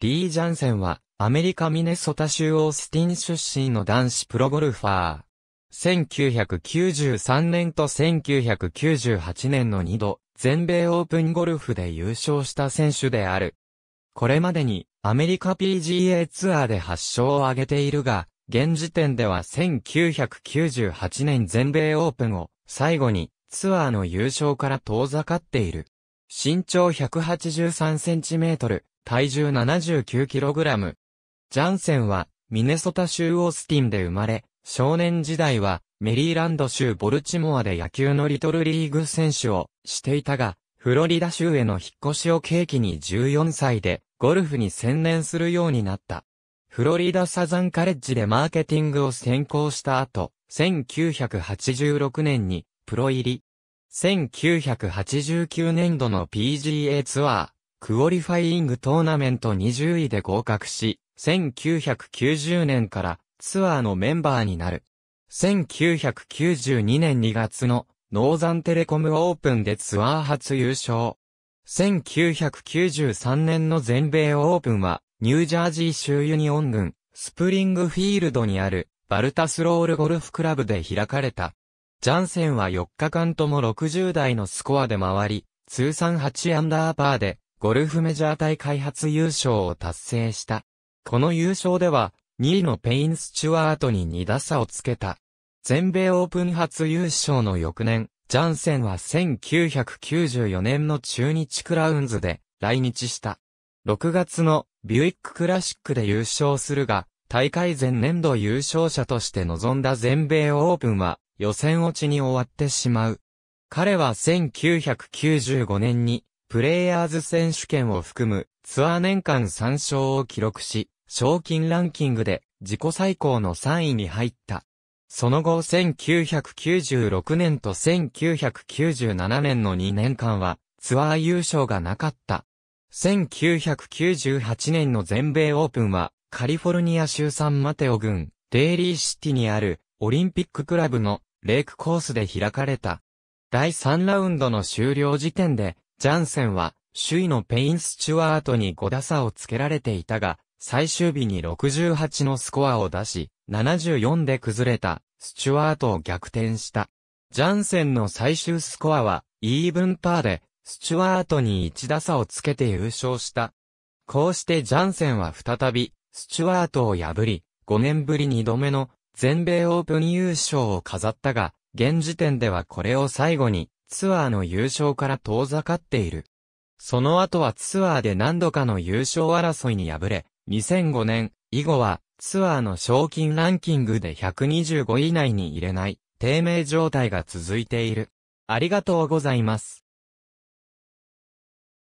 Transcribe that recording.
リー・ジャンセンは、アメリカ・ミネソタ州オースティン出身の男子プロゴルファー。1993年と1998年の2度、全米オープンゴルフで優勝した選手である。これまでに、アメリカ PGA ツアーで8勝を挙げているが、現時点では1998年全米オープンを最後にツアーの優勝から遠ざかっている。身長183センチメートル、体重 79kg。ジャンセンは、ミネソタ州オースティンで生まれ、少年時代は、メリーランド州ボルチモアで野球のリトルリーグ選手をしていたが、フロリダ州への引っ越しを契機に14歳で、ゴルフに専念するようになった。フロリダサザンカレッジでマーケティングを専攻した後、1986年にプロ入り。1989年度の PGA ツアー、クオリファイングトーナメント20位で合格し、1990年からツアーのメンバーになる。1992年2月のノーザンテレコムオープンでツアー初優勝。1993年の全米オープンは、ニュージャージー州ユニオン軍、スプリングフィールドにある、バルタスロールゴルフクラブで開かれた。ジャンセンは4日間とも60台のスコアで回り、通算8アンダーパーで、ゴルフメジャー大開発優勝を達成した。この優勝では、2位のペイン・スチュワートに2打差をつけた。全米オープン初優勝の翌年、ジャンセンは1994年の中日クラウンズで来日した。6月のビュイッククラシックで優勝するが、大会前年度優勝者として臨んだ全米オープンは予選落ちに終わってしまう。彼は1995年にプレイヤーズ選手権を含むツアー年間3勝を記録し、賞金ランキングで自己最高の3位に入った。その後1996年と1997年の2年間はツアー優勝がなかった。1998年の全米オープンはカリフォルニア州サンマテオ郡デイリーシティにあるオリンピッククラブのレイクコースで開かれた。第3ラウンドの終了時点でジャンセンは、首位のペイン・スチュワートに5打差をつけられていたが、最終日に68のスコアを出し、74で崩れた、スチュワートを逆転した。ジャンセンの最終スコアは、イーブンパーで、スチュワートに1打差をつけて優勝した。こうしてジャンセンは再び、スチュワートを破り、5年ぶり2度目の全米オープン優勝を飾ったが、現時点ではこれを最後に、ツアーの優勝から遠ざかっている。その後はツアーで何度かの優勝争いに敗れ、2005年以後はツアーの賞金ランキングで125位以内に入れない低迷状態が続いている。ありがとうございます。